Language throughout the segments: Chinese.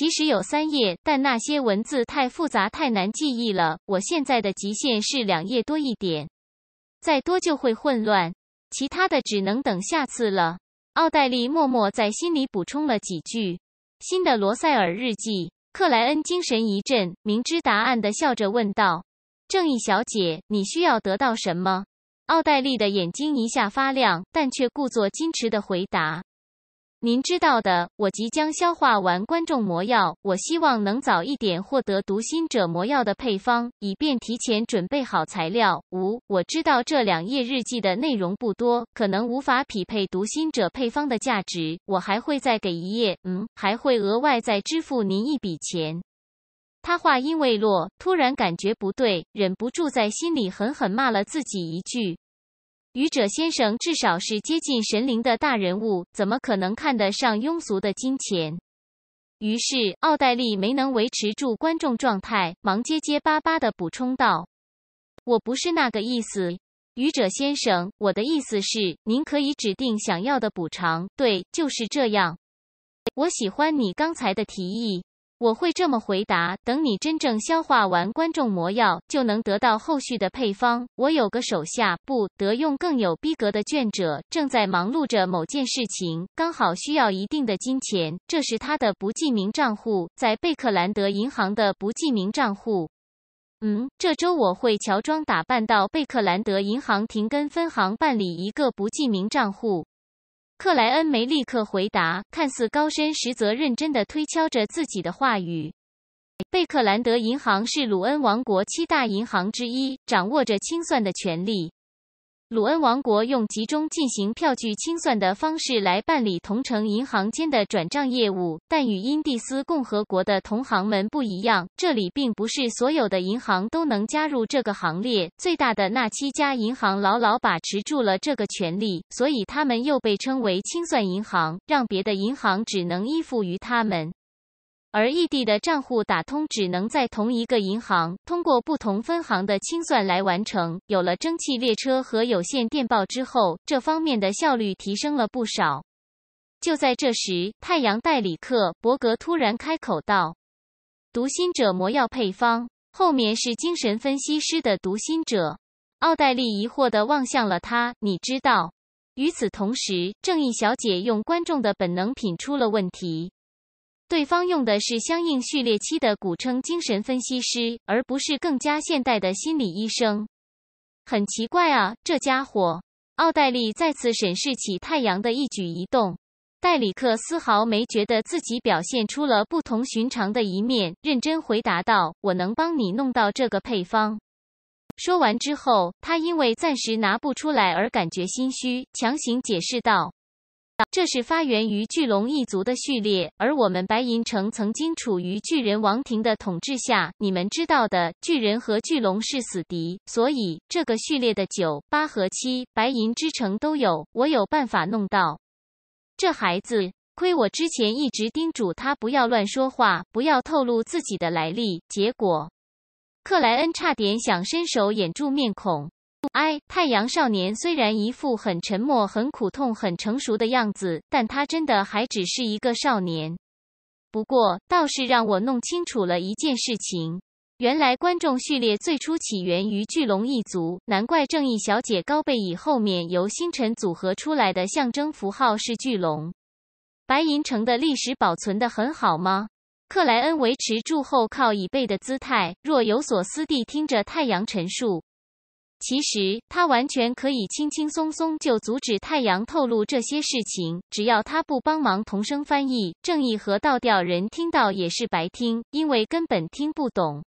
其实有三页，但那些文字太复杂，太难记忆了。我现在的极限是两页多一点，再多就会混乱。其他的只能等下次了。奥黛丽默默在心里补充了几句。新的罗塞尔日记，克莱恩精神一振，明知答案的笑着问道：“正义小姐，你需要得到什么？”奥黛丽的眼睛一下发亮，但却故作矜持的回答。您知道的，我即将消化完观众魔药，我希望能早一点获得读心者魔药的配方，以便提前准备好材料。五，我知道这两页日记的内容不多，可能无法匹配读心者配方的价值，我还会再给一页。嗯，还会额外再支付您一笔钱。他话音未落，突然感觉不对，忍不住在心里狠狠骂了自己一句。愚者先生至少是接近神灵的大人物，怎么可能看得上庸俗的金钱？于是奥黛丽没能维持住观众状态，忙结结巴巴地补充道：“我不是那个意思，愚者先生，我的意思是，您可以指定想要的补偿。对，就是这样。我喜欢你刚才的提议。”我会这么回答：等你真正消化完观众魔药，就能得到后续的配方。我有个手下不得用更有逼格的卷者，正在忙碌着某件事情，刚好需要一定的金钱。这是他的不记名账户，在贝克兰德银行的不记名账户。嗯，这周我会乔装打扮到贝克兰德银行廷根分行办理一个不记名账户。克莱恩没立刻回答，看似高深，实则认真地推敲着自己的话语。贝克兰德银行是鲁恩王国七大银行之一，掌握着清算的权利。鲁恩王国用集中进行票据清算的方式来办理同城银行间的转账业务，但与英蒂斯共和国的同行们不一样，这里并不是所有的银行都能加入这个行列。最大的那七家银行牢牢把持住了这个权利，所以他们又被称为清算银行，让别的银行只能依附于他们。而异地的账户打通，只能在同一个银行通过不同分行的清算来完成。有了蒸汽列车和有线电报之后，这方面的效率提升了不少。就在这时，太阳代理克伯格突然开口道：“读心者魔药配方后面是精神分析师的读心者。”奥黛丽疑惑地望向了他：“你知道？”与此同时，正义小姐用观众的本能品出了问题。对方用的是相应序列期的古称“精神分析师”，而不是更加现代的心理医生。很奇怪啊，这家伙！奥黛丽再次审视起太阳的一举一动。戴里克丝毫没觉得自己表现出了不同寻常的一面，认真回答道：“我能帮你弄到这个配方。”说完之后，他因为暂时拿不出来而感觉心虚，强行解释道。这是发源于巨龙一族的序列，而我们白银城曾经处于巨人王庭的统治下。你们知道的，巨人和巨龙是死敌，所以这个序列的九、八和七，白银之城都有。我有办法弄到。这孩子，亏我之前一直叮嘱他不要乱说话，不要透露自己的来历，结果克莱恩差点想伸手掩住面孔。哎，太阳少年虽然一副很沉默、很苦痛、很成熟的样子，但他真的还只是一个少年。不过，倒是让我弄清楚了一件事情：原来观众序列最初起源于巨龙一族，难怪正义小姐高背椅后面由星辰组合出来的象征符号是巨龙。白银城的历史保存的很好吗？克莱恩维持住后靠椅背的姿态，若有所思地听着太阳陈述。其实他完全可以轻轻松松就阻止太阳透露这些事情，只要他不帮忙同声翻译，正义和倒吊人听到也是白听，因为根本听不懂。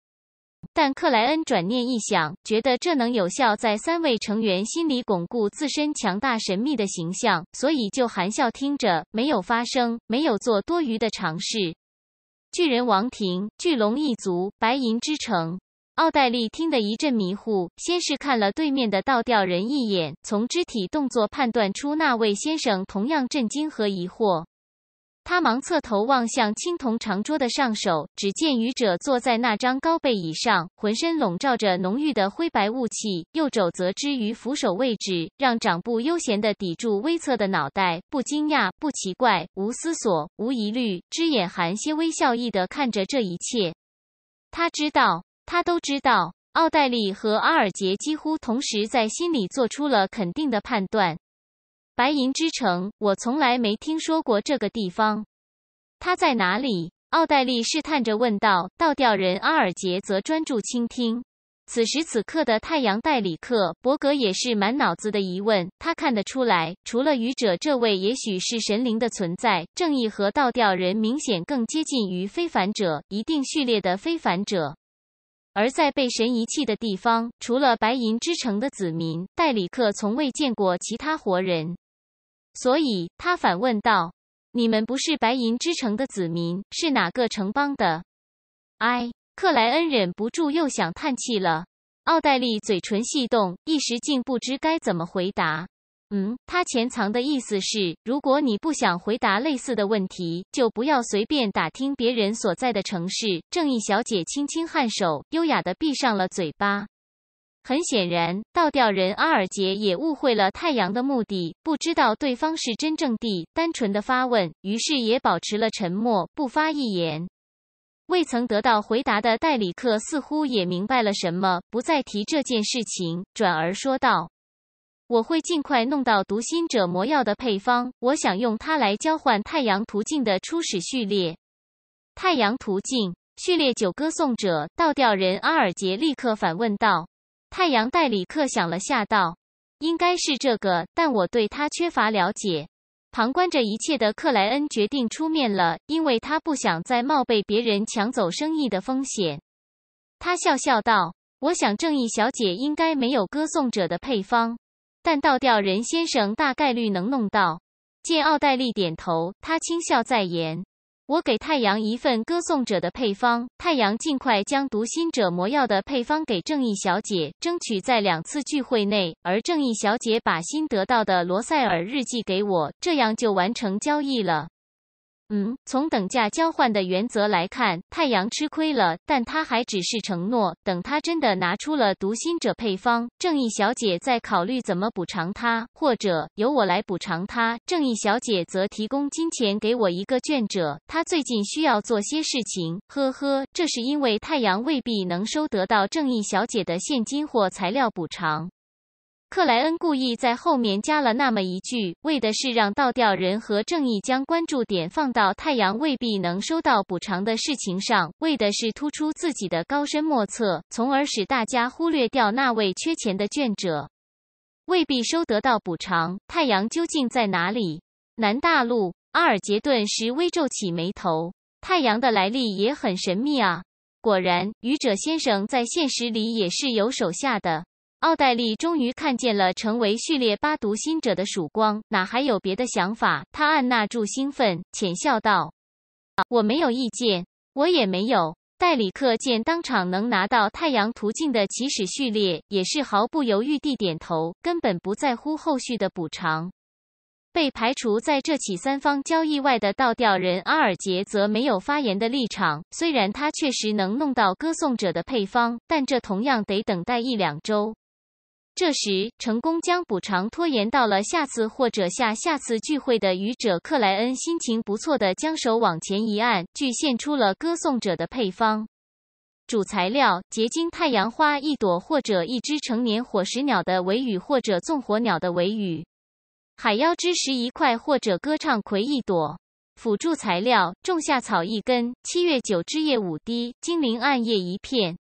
但克莱恩转念一想，觉得这能有效在三位成员心里巩固自身强大神秘的形象，所以就含笑听着，没有发声，没有做多余的尝试。巨人王庭，巨龙一族，白银之城。奥黛丽听得一阵迷糊，先是看了对面的倒吊人一眼，从肢体动作判断出那位先生同样震惊和疑惑。他忙侧头望向青铜长桌的上首，只见愚者坐在那张高背椅上，浑身笼罩着浓郁的灰白雾气，右肘则支于扶手位置，让掌部悠闲地抵住微侧的脑袋，不惊讶，不奇怪，无思索，无疑虑，只眼含些微笑意地看着这一切。他知道。他都知道，奥黛丽和阿尔杰几乎同时在心里做出了肯定的判断。白银之城，我从来没听说过这个地方。它在哪里？奥黛丽试探着问道。倒吊人阿尔杰则专注倾听。此时此刻的太阳代理克伯格也是满脑子的疑问。他看得出来，除了愚者这位也许是神灵的存在，正义和倒吊人明显更接近于非凡者，一定序列的非凡者。而在被神遗弃的地方，除了白银之城的子民，戴里克从未见过其他活人，所以他反问道：“你们不是白银之城的子民，是哪个城邦的？”哎，克莱恩忍不住又想叹气了。奥黛丽嘴唇翕动，一时竟不知该怎么回答。嗯，他潜藏的意思是，如果你不想回答类似的问题，就不要随便打听别人所在的城市。正义小姐轻轻颔首，优雅的闭上了嘴巴。很显然，倒吊人阿尔杰也误会了太阳的目的，不知道对方是真正地、单纯的发问，于是也保持了沉默，不发一言。未曾得到回答的代理客似乎也明白了什么，不再提这件事情，转而说道。我会尽快弄到读心者魔药的配方，我想用它来交换太阳途径的初始序列。太阳途径序列，九歌颂者倒吊人阿尔杰立刻反问道。太阳代理克想了下道，应该是这个，但我对他缺乏了解。旁观这一切的克莱恩决定出面了，因为他不想再冒被别人抢走生意的风险。他笑笑道，我想正义小姐应该没有歌颂者的配方。但倒吊人先生大概率能弄到。见奥黛丽点头，他轻笑再言：“我给太阳一份歌颂者的配方，太阳尽快将读心者魔药的配方给正义小姐，争取在两次聚会内。而正义小姐把新得到的罗塞尔日记给我，这样就完成交易了。”嗯，从等价交换的原则来看，太阳吃亏了，但他还只是承诺。等他真的拿出了读心者配方，正义小姐在考虑怎么补偿他，或者由我来补偿他。正义小姐则提供金钱给我一个卷者，她最近需要做些事情。呵呵，这是因为太阳未必能收得到正义小姐的现金或材料补偿。克莱恩故意在后面加了那么一句，为的是让倒吊人和正义将关注点放到太阳未必能收到补偿的事情上，为的是突出自己的高深莫测，从而使大家忽略掉那位缺钱的卷者。未必收得到补偿，太阳究竟在哪里？南大陆，阿尔杰顿时微皱起眉头。太阳的来历也很神秘啊。果然，愚者先生在现实里也是有手下的。奥黛丽终于看见了成为序列八读心者的曙光，哪还有别的想法？他按捺住兴奋，浅笑道：“我没有意见，我也没有。”戴里克见当场能拿到太阳途径的起始序列，也是毫不犹豫地点头，根本不在乎后续的补偿。被排除在这起三方交易外的倒吊人阿尔杰则没有发言的立场。虽然他确实能弄到歌颂者的配方，但这同样得等待一两周。这时，成功将补偿拖延到了下次或者下下次聚会的愚者克莱恩心情不错的将手往前一按，捐献出了歌颂者的配方。主材料：结晶太阳花一朵或者一只成年火石鸟的尾羽或者纵火鸟的尾羽；海妖之石一块或者歌唱葵一朵。辅助材料：仲夏草一根、七月九枝叶五滴、精灵暗叶一片。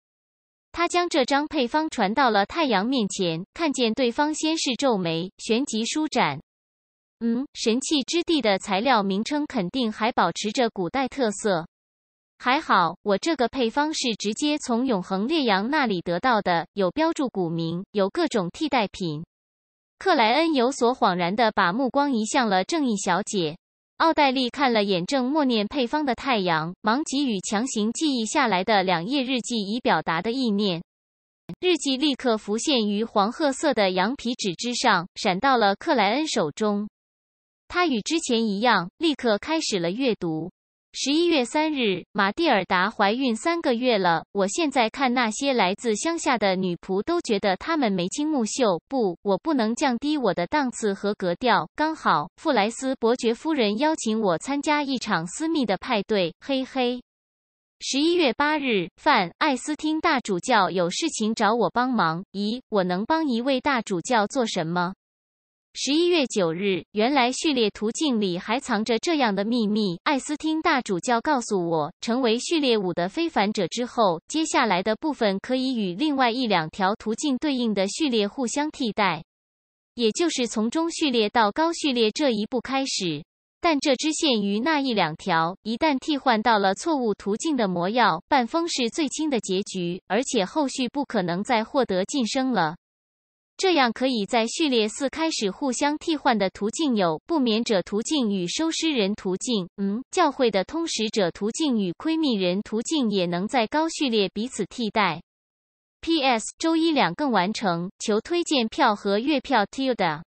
他将这张配方传到了太阳面前，看见对方先是皱眉，旋即舒展。嗯，神器之地的材料名称肯定还保持着古代特色。还好，我这个配方是直接从永恒烈阳那里得到的，有标注古名，有各种替代品。克莱恩有所恍然地把目光移向了正义小姐。奥黛丽看了眼正默念配方的太阳，忙给予强行记忆下来的两页日记以表达的意念。日记立刻浮现于黄褐色的羊皮纸之上，闪到了克莱恩手中。他与之前一样，立刻开始了阅读。十一月三日，玛蒂尔达怀孕三个月了。我现在看那些来自乡下的女仆，都觉得她们眉清目秀。不，我不能降低我的档次和格调。刚好，富莱斯伯爵夫人邀请我参加一场私密的派对。嘿嘿。十一月八日，范艾斯汀大主教有事情找我帮忙。咦，我能帮一位大主教做什么？十一月九日，原来序列途径里还藏着这样的秘密。艾斯汀大主教告诉我，成为序列五的非凡者之后，接下来的部分可以与另外一两条途径对应的序列互相替代，也就是从中序列到高序列这一步开始，但这只限于那一两条。一旦替换到了错误途径的魔药，半疯是最轻的结局，而且后续不可能再获得晋升了。这样可以在序列四开始互相替换的途径有不眠者途径与收尸人途径。嗯，教会的通识者途径与窥密人途径也能在高序列彼此替代。P.S. 周一两更完成，求推荐票和月票，Tilda。